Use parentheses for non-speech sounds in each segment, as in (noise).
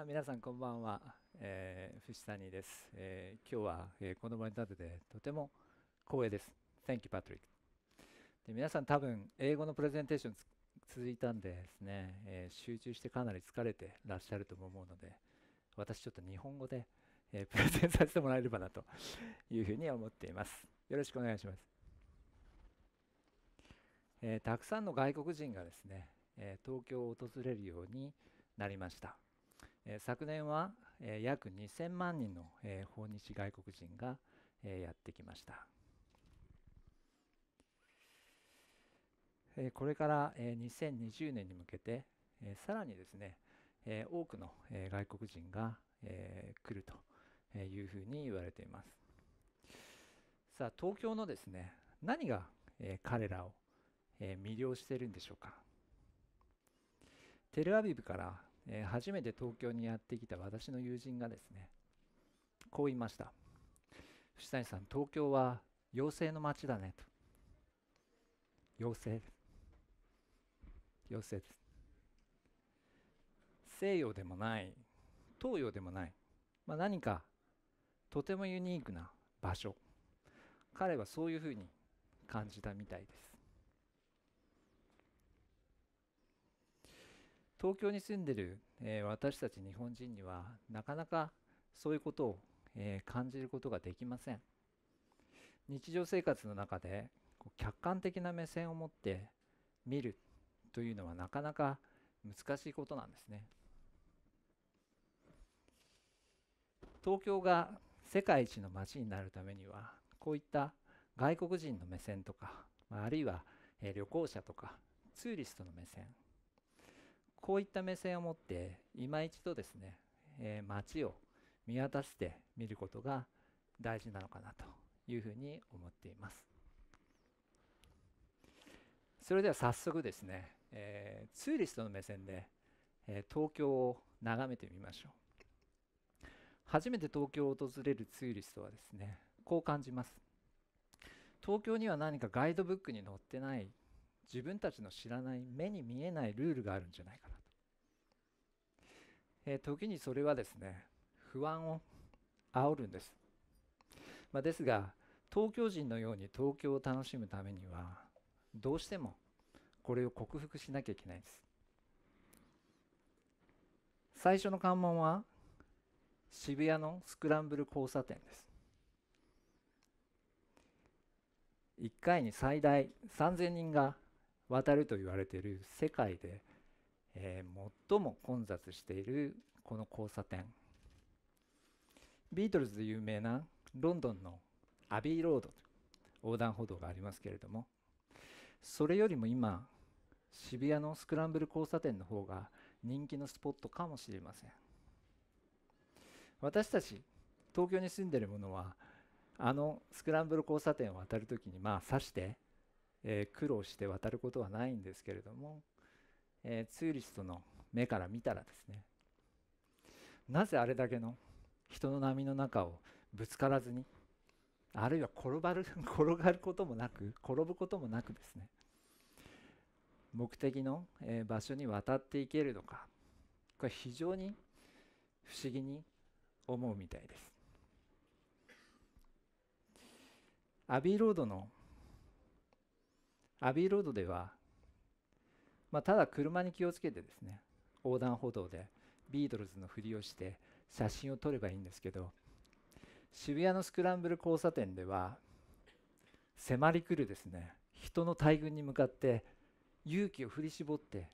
あ皆さんこんばんは、えー、フシサニーです、えー、今日は、えー、この場に立ててとても光栄です Thank you Patrick で皆さん多分英語のプレゼンテーション続いたんでですね、えー、集中してかなり疲れてらっしゃると思うので私ちょっと日本語で、えプレゼンさせてもらえればなと (laughs) いうふうに思っていますよろしくお願いします、えたくさんの外国人がですね、え東京を訪れるようになりましたえ昨年は、え約2000万人の、え訪日外国人が、えやってきました。これから2020年に向けてさらにですね多くの外国人が来るというふうに言われていますさあ東京のですね何が彼らを魅了しているんでしょうかテルアビブからえー、初めて東京にやってきた私の友人がですねこう言いました藤谷さん東京は妖精の街だねと妖精妖精です西洋でもない東洋でもない、まあ、何かとてもユニークな場所彼はそういうふうに感じたみたいです東京に住んでる、えー、私たち日本人にはなかなかそういうことを、えー、感じることができません日常生活の中で客観的な目線を持って見るというのはなかなか難しいことなんですね東京が世界一の街になるためにはこういった外国人の目線とかあるいは旅行者とかツーリストの目線こういった目線を持って今一度ですね、えー、街を見渡して見ることが大事なのかなというふうに思っていますそれでは早速ですね、えー、ツーリストの目線で、えー、東京を眺めてみましょう初めて東京を訪れるツーリストはですねこう感じます東京には何かガイドブックに載ってない自分たちの知らない目に見えないルールがあるんじゃないかなと、えー、時にそれはですね不安を煽るんです、まあ、ですが東京人のように東京を楽しむためにはどうしてもこれを克服しなきゃいけないんです最初の関門は渋谷のスクランブル交差点です1回に最大3000人が渡ると言われている世界で、えー、最も混雑しているこの交差点ビートルズで有名なロンドンのアビーロード横断歩道がありますけれどもそれよりも今渋谷のスクランブル交差点の方が人気のスポットかもしれません私たち東京に住んでるものはあのスクランブル交差点を渡るときにまあ指してえー、苦労して渡ることはないんですけれども、えー、ツーリストの目から見たらですねなぜあれだけの人の波の中をぶつからずにあるいは転ばる (laughs) 転がることもなく転ぶこともなくですね目的の、えー、場所に渡っていけるのかこれ非常に不思議に思うみたいです。アビーロードのアビーロードでは、まあ、ただ車に気をつけてですね横断歩道でビートルズのふりをして写真を撮ればいいんですけど渋谷のスクランブル交差点では迫り来るですね人の大群に向かって勇気を振り絞って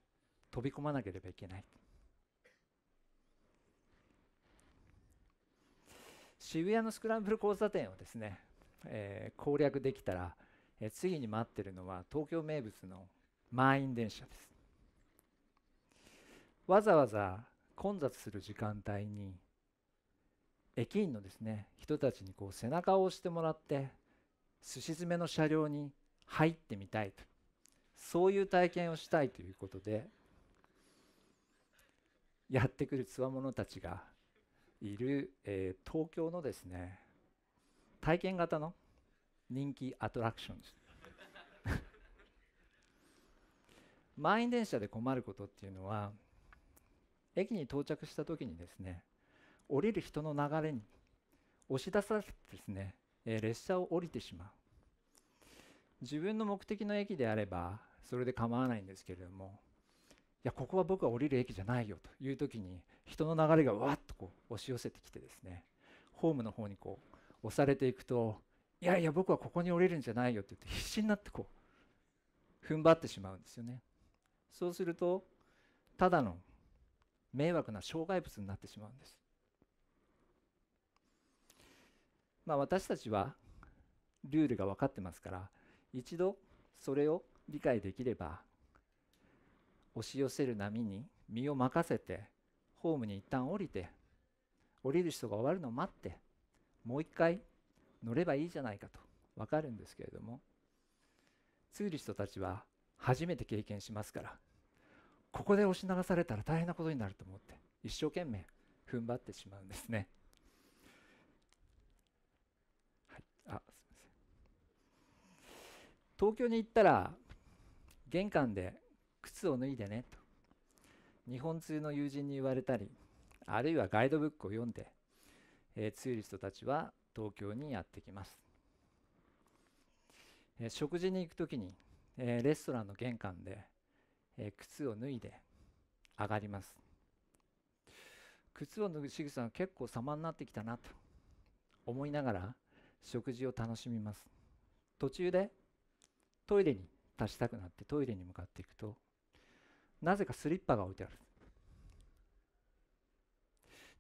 飛び込まなければいけない渋谷のスクランブル交差点をですね、えー、攻略できたらえ次に待ってるのは東京名物の満員電車ですわざわざ混雑する時間帯に駅員のですね人たちにこう背中を押してもらってすし詰めの車両に入ってみたいとそういう体験をしたいということでやってくるつわものたちがいる、えー、東京のですね体験型の人気アトラクションです満員電車で困ることっていうのは駅に到着した時にですね降りる人の流れに押し出されてですね列車を降りてしまう自分の目的の駅であればそれで構わないんですけれどもいやここは僕は降りる駅じゃないよという時に人の流れがわっとこう押し寄せてきてですねホームの方にこう押されていくといやいや僕はここに降りるんじゃないよ」って言って必死になってこう踏ん張ってしまうんですよね。そうするとただの迷惑な障害物になってしまうんです。まあ私たちはルールが分かってますから一度それを理解できれば押し寄せる波に身を任せてホームに一旦降りて降りる人が終わるのを待ってもう一回乗ればいいじゃないかと分かるんですけれどもツーリストたちは初めて経験しますからここで押し流されたら大変なことになると思って一生懸命踏ん張ってしまうんですね。はい、あすみません東京に行ったら玄関で靴を脱いでねと日本通の友人に言われたりあるいはガイドブックを読んで、えー、ツーリストたちは東京にやってきます、えー、食事に行く時に、えー、レストランの玄関で、えー、靴を脱いで上がります靴を脱ぐ仕草が結構様になってきたなと思いながら食事を楽しみます途中でトイレに足したくなってトイレに向かっていくとなぜかスリッパが置いてある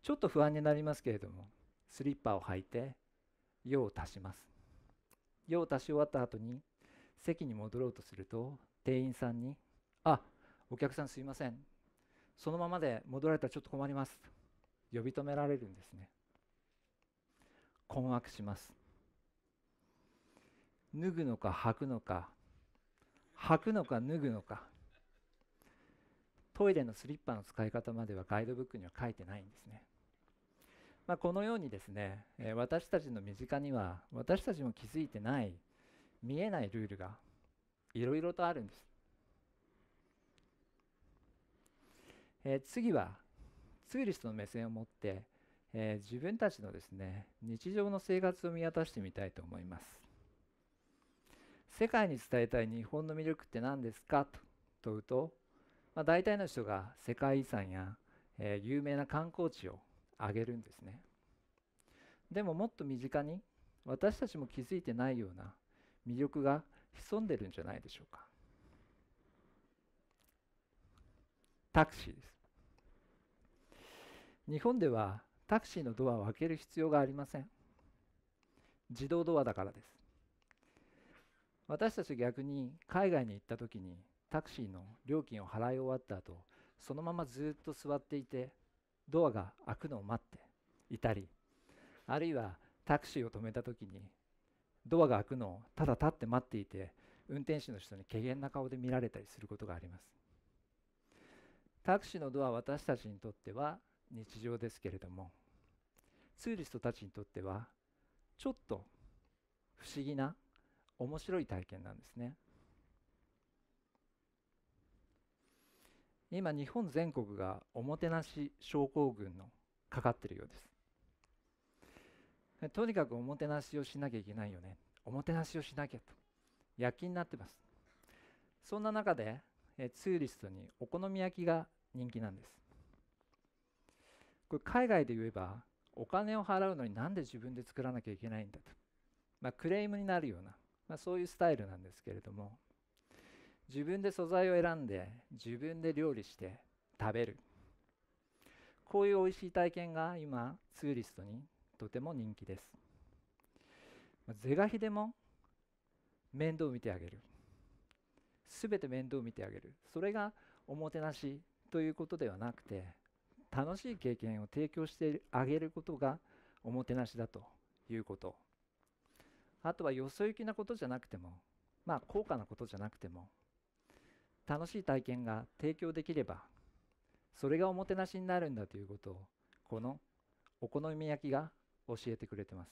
ちょっと不安になりますけれどもスリッパを履いて用を足します用を足し終わった後に席に戻ろうとすると店員さんに「あお客さんすいませんそのままで戻られたらちょっと困ります」呼び止められるんですね困惑します脱ぐのか履くのか履くのか脱ぐのかトイレのスリッパの使い方まではガイドブックには書いてないんですねまあ、このようにですね、えー、私たちの身近には私たちも気づいてない見えないルールがいろいろとあるんです、えー、次はツーリストの目線を持って、えー、自分たちのですね日常の生活を見渡してみたいと思います世界に伝えたい日本の魅力って何ですかと問うと、まあ、大体の人が世界遺産や、え有名な観光地をあげるんですねでももっと身近に私たちも気づいてないような魅力が潜んでるんじゃないでしょうかタクシーです日本ではタクシーのドアを開ける必要がありません自動ドアだからです私たち逆に海外に行った時にタクシーの料金を払い終わった後そのままずっと座っていてドアが開くのを待っていたりあるいはタクシーを止めた時にドアが開くのをただ立って待っていて運転手の人に怪げな顔で見られたりすることがありますタクシーのドアは私たちにとっては日常ですけれどもツーリストたちにとってはちょっと不思議な面白い体験なんですね今日本全国がおもてなし症候群のかかってるようですとにかくおもてなしをしなきゃいけないよねおもてなしをしなきゃと躍起になってますそんな中でツーリストにお好み焼きが人気なんですこれ海外で言えばお金を払うのになんで自分で作らなきゃいけないんだと、まあ、クレームになるような、まあ、そういうスタイルなんですけれども自分で素材を選んで自分で料理して食べるこういう美味しい体験が今ツーリストにとても人気です是が非でも面倒を見てあげるすべて面倒を見てあげるそれがおもてなしということではなくて楽しい経験を提供してあげることがおもてなしだということあとはよそ行きなことじゃなくてもまあ高価なことじゃなくても楽しい体験が提供できればそれがおもてなしになるんだということをこのお好み焼きが教えてくれてます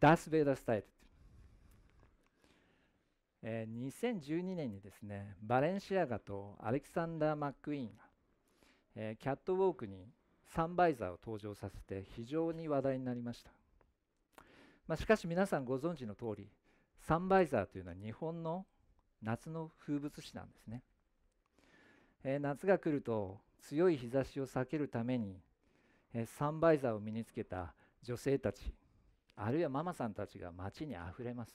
ダース・ベイダースタイル、えー、2012年にですねバレンシアガとアレクサンダー・マック・イーンが、えー、キャットウォークにサンバイザーを登場させて非常に話題になりました、まあ、しかし皆さんご存知の通りサンバイザーというのは日本の夏の風物詩なんですね、えー、夏が来ると強い日差しを避けるために、えー、サンバイザーを身につけた女性たちあるいはママさんたちが街にあふれます、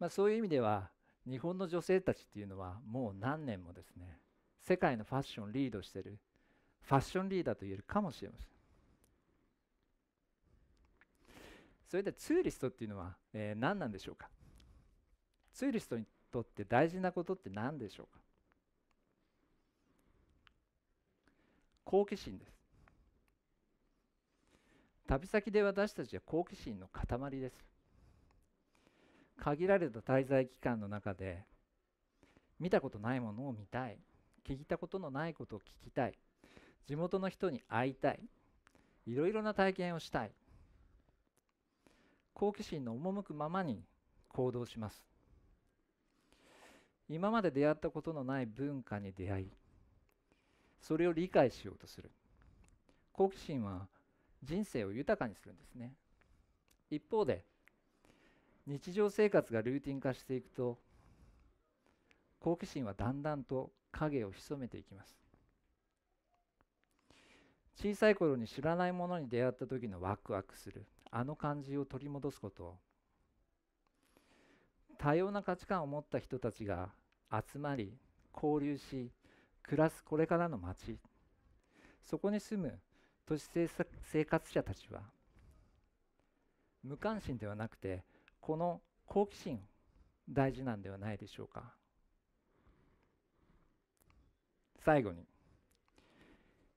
まあ、そういう意味では日本の女性たちっていうのはもう何年もですね世界のファッションリードしてるファッションリーダーと言えるかもしれませんそれでツーリストっていうのは、えー、何なんでしょうかツーリストにとって大事なことって何でしょうか好奇心です旅先で私たちは好奇心の塊です限られた滞在期間の中で見たことないものを見たい聞いたことのないことを聞きたい地元の人に会いたいいろいろな体験をしたい好奇心の赴くままに行動します今まで出会ったことのない文化に出会いそれを理解しようとする好奇心は人生を豊かにするんですね一方で日常生活がルーティン化していくと好奇心はだんだんと影を潜めていきます小さい頃に知らないものに出会った時のワクワクするあの感じを取り戻すこと多様な価値観を持った人たちが集まり交流し暮らすこれからの街そこに住む都市生活者たちは無関心ではなくてこの好奇心大事なんではないでしょうか最後に、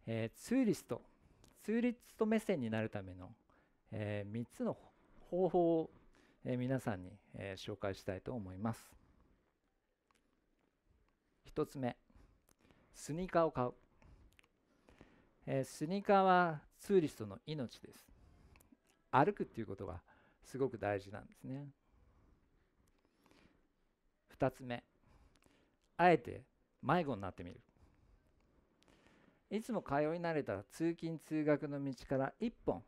えー、ツーリストツーリスト目線になるためのえー、3つの方法を、えー、皆さんに、えー、紹介したいと思います。1つ目、スニーカーを買う。えー、スニーカーはツーリストの命です。歩くっていうことがすごく大事なんですね。2つ目、あえて迷子になってみる。いつも通い慣れた通勤・通学の道から1本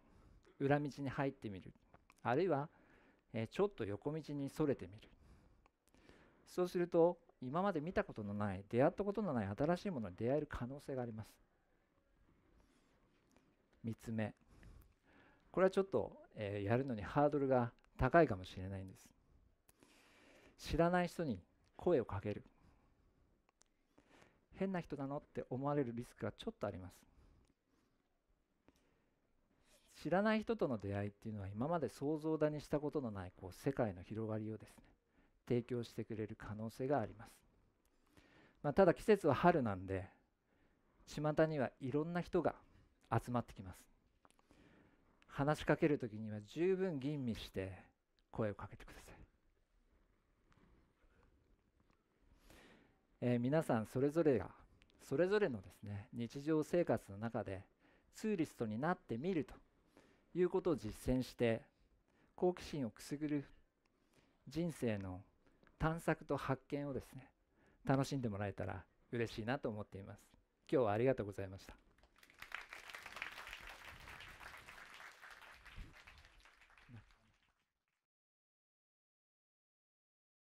裏道に入ってみるあるいは、えちょっと横道にそれてみるそうすると今まで見たことのない出会ったことのない新しいものに出会える可能性があります3つ目これはちょっと、えー、やるのにハードルが高いかもしれないんです知らない人に声をかける変な人なのって思われるリスクがちょっとあります知らない人との出会いっていうのは今まで想像だにしたことのないこう世界の広がりをですね提供してくれる可能性があります、まあ、ただ季節は春なんで巷にはいろんな人が集まってきます話しかける時には十分吟味して声をかけてください、えー、皆さんそれぞれがそれぞれのですね日常生活の中でツーリストになってみるということを実践して好奇心をくすぐる人生の探索と発見をですね楽しんでもらえたら嬉しいなと思っています今日はありがとうございました